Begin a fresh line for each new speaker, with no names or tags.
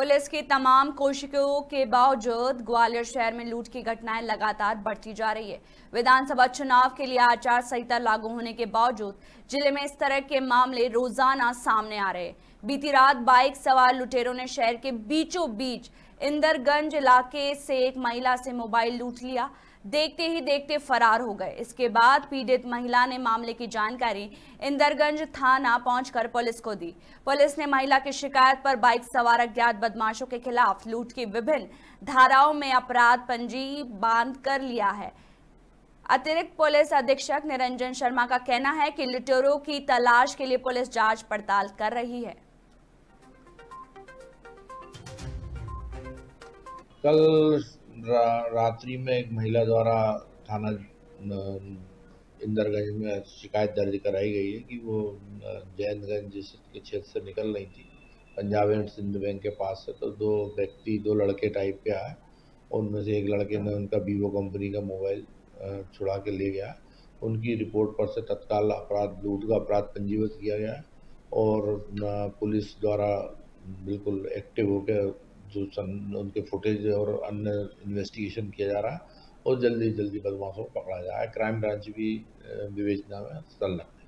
police की तमाम कोशिशों के बावजूद ग्वालियर शहर में लूट की घटनाएं लगातार बढ़ती जा रही है विधानसभा चुनाव के लिए आचार संहिता लागू होने के बावजूद जिले में इस तरह के मामले रोजाना सामने आ रहे हैं बीती रात बाइक सवार लुटेरों ने शहर के बीचों बीच इंदरगंज इलाके से एक महिला से मोबाइल लूट लिया देखते ही देखते फरार हो गए इसके बाद पीड़ित महिला ने मामले की जानकारी इंदरगंज थाना पहुंचकर पुलिस को दी पुलिस ने महिला की शिकायत पर बाइक सवार अज्ञात बदमाशों के खिलाफ लूट की विभिन्न धाराओं में अपराध पंजी बांध कर लिया है अतिरिक्त पुलिस अधीक्षक निरंजन शर्मा का कहना है कि लुटेरों की तलाश के लिए पुलिस जांच पड़ताल कर रही है
कल रा, रात्रि में एक महिला द्वारा थाना इंदरगंज में शिकायत दर्ज कराई गई है कि वो जैनगंज के क्षेत्र से निकल रही थी पंजाब एंड सिंध बैंक के पास से तो दो व्यक्ति दो लड़के टाइप के आए उनमें से एक लड़के ने उनका वीवो कंपनी का मोबाइल छुड़ा के ले गया उनकी रिपोर्ट पर से तत्काल अपराध लूट का अपराध पंजीवृत किया गया और पुलिस द्वारा बिल्कुल एक्टिव होकर जो सन उनके फुटेज और अन्य इन्वेस्टिगेशन किया जा रहा है और जल्दी जल्दी बदमाशों को पकड़ा जा रहा है क्राइम ब्रांच भी विवेचना में संलग्न